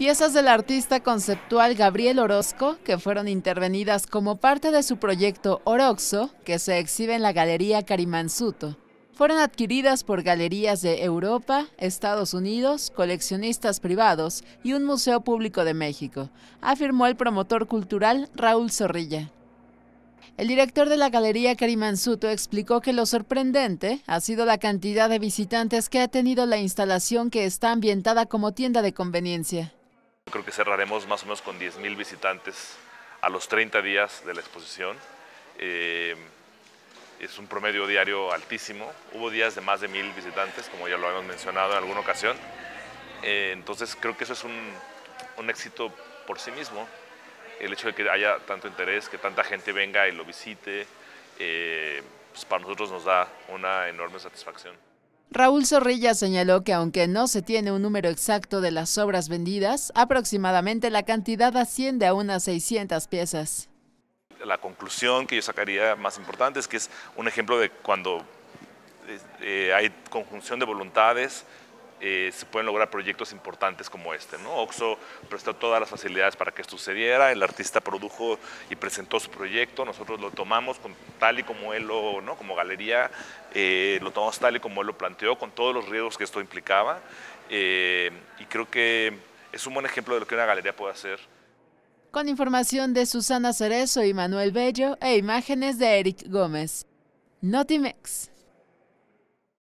Piezas del artista conceptual Gabriel Orozco, que fueron intervenidas como parte de su proyecto Oroxo, que se exhibe en la Galería Carimansuto, fueron adquiridas por galerías de Europa, Estados Unidos, coleccionistas privados y un museo público de México, afirmó el promotor cultural Raúl Zorrilla. El director de la Galería Carimansuto explicó que lo sorprendente ha sido la cantidad de visitantes que ha tenido la instalación que está ambientada como tienda de conveniencia. Creo que cerraremos más o menos con 10.000 visitantes a los 30 días de la exposición. Eh, es un promedio diario altísimo. Hubo días de más de 1.000 visitantes, como ya lo habíamos mencionado en alguna ocasión. Eh, entonces creo que eso es un, éxito por sí mismo. El hecho de que haya tanto interés, que tanta gente venga y lo visite, eh, pues para nosotros nos da una enorme satisfacción. Raúl Zorrilla señaló que aunque no se tiene un número exacto de las obras vendidas, aproximadamente la cantidad asciende a unas 600 piezas. La conclusión que yo sacaría más importante es que es un ejemplo de cuando eh, eh, hay conjunción de voluntades, eh, se pueden lograr proyectos importantes como este. ¿no? Oxo prestó todas las facilidades para que esto sucediera, el artista produjo y presentó su proyecto, nosotros lo tomamos tal y como él lo, como galería, eh, lo tomamos tal y como lo planteó, con todos los riesgos que esto implicaba, eh, y creo que es un buen ejemplo de lo que una galería puede hacer. Con información de Susana Cerezo y Manuel Bello e imágenes de Eric Gómez. Notimex.